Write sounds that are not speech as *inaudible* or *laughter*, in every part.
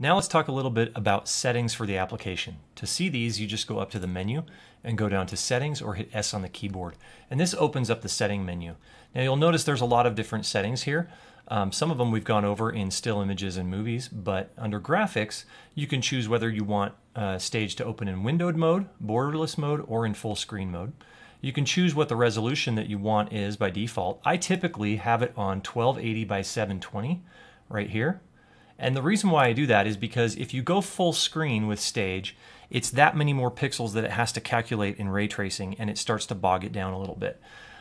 Now let's talk a little bit about settings for the application. To see these, you just go up to the menu and go down to settings or hit S on the keyboard. And this opens up the setting menu. Now you'll notice there's a lot of different settings here. Um, some of them we've gone over in still images and movies, but under graphics, you can choose whether you want uh, stage to open in windowed mode, borderless mode, or in full screen mode. You can choose what the resolution that you want is by default. I typically have it on 1280 by 720 right here. And the reason why I do that is because if you go full screen with Stage, it's that many more pixels that it has to calculate in ray tracing and it starts to bog it down a little bit.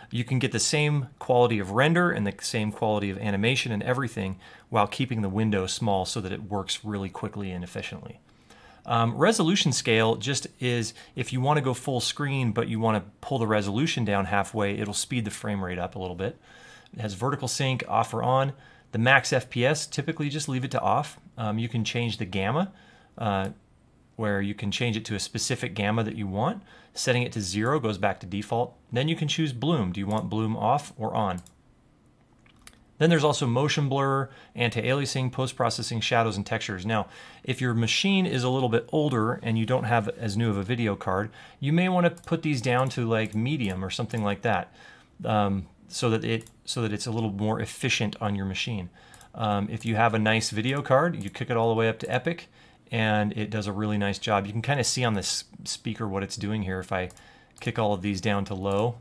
You can get the same quality of render and the same quality of animation and everything while keeping the window small so that it works really quickly and efficiently. Um, resolution scale just is if you want to go full screen but you want to pull the resolution down halfway, it'll speed the frame rate up a little bit. It has vertical sync off or on. The max FPS, typically just leave it to off. Um, you can change the gamma, uh, where you can change it to a specific gamma that you want. Setting it to zero goes back to default. Then you can choose bloom. Do you want bloom off or on? Then there's also motion blur, anti-aliasing, post-processing, shadows, and textures. Now, if your machine is a little bit older and you don't have as new of a video card, you may want to put these down to like medium or something like that um, so that it so that it's a little more efficient on your machine. Um, if you have a nice video card, you kick it all the way up to Epic and it does a really nice job. You can kind of see on this speaker what it's doing here. If I kick all of these down to low,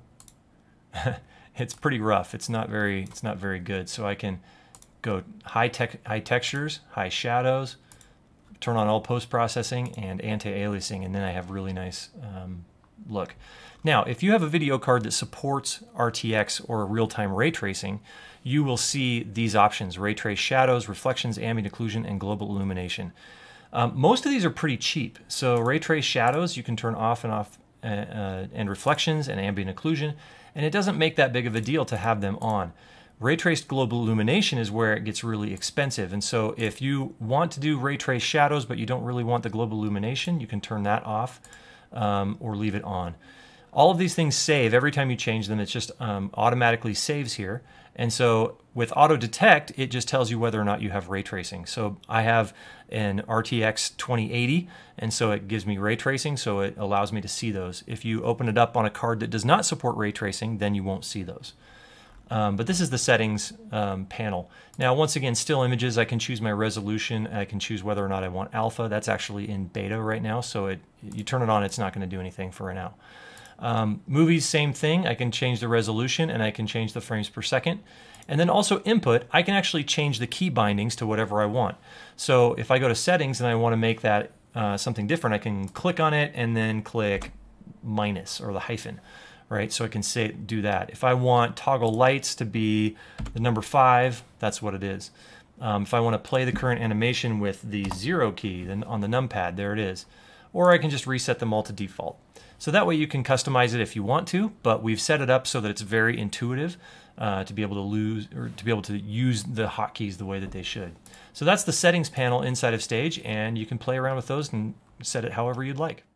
*laughs* it's pretty rough. It's not very, it's not very good. So I can go high tech, high textures, high shadows, turn on all post-processing and anti-aliasing, and then I have really nice um, look. Now, if you have a video card that supports RTX or real-time ray tracing, you will see these options, ray trace shadows, reflections, ambient occlusion, and global illumination. Um, most of these are pretty cheap. So ray trace shadows, you can turn off and off uh, uh, and reflections and ambient occlusion, and it doesn't make that big of a deal to have them on. Ray traced global illumination is where it gets really expensive. And so if you want to do ray trace shadows, but you don't really want the global illumination, you can turn that off um, or leave it on. All of these things save every time you change them. It just um, automatically saves here. And so with auto detect, it just tells you whether or not you have ray tracing. So I have an RTX 2080, and so it gives me ray tracing, so it allows me to see those. If you open it up on a card that does not support ray tracing, then you won't see those. Um, but this is the settings um, panel. Now, once again, still images, I can choose my resolution. I can choose whether or not I want alpha. That's actually in beta right now. So it, you turn it on, it's not going to do anything for now. Um, movies, same thing. I can change the resolution and I can change the frames per second. And then also input, I can actually change the key bindings to whatever I want. So if I go to settings and I want to make that uh, something different, I can click on it and then click minus or the hyphen right? So I can say do that. If I want toggle lights to be the number five, that's what it is. Um, if I want to play the current animation with the zero key then on the numpad, there it is. Or I can just reset them all to default. So that way you can customize it if you want to, but we've set it up so that it's very intuitive uh, to be able to lose or to be able to use the hotkeys the way that they should. So that's the settings panel inside of Stage, and you can play around with those and set it however you'd like.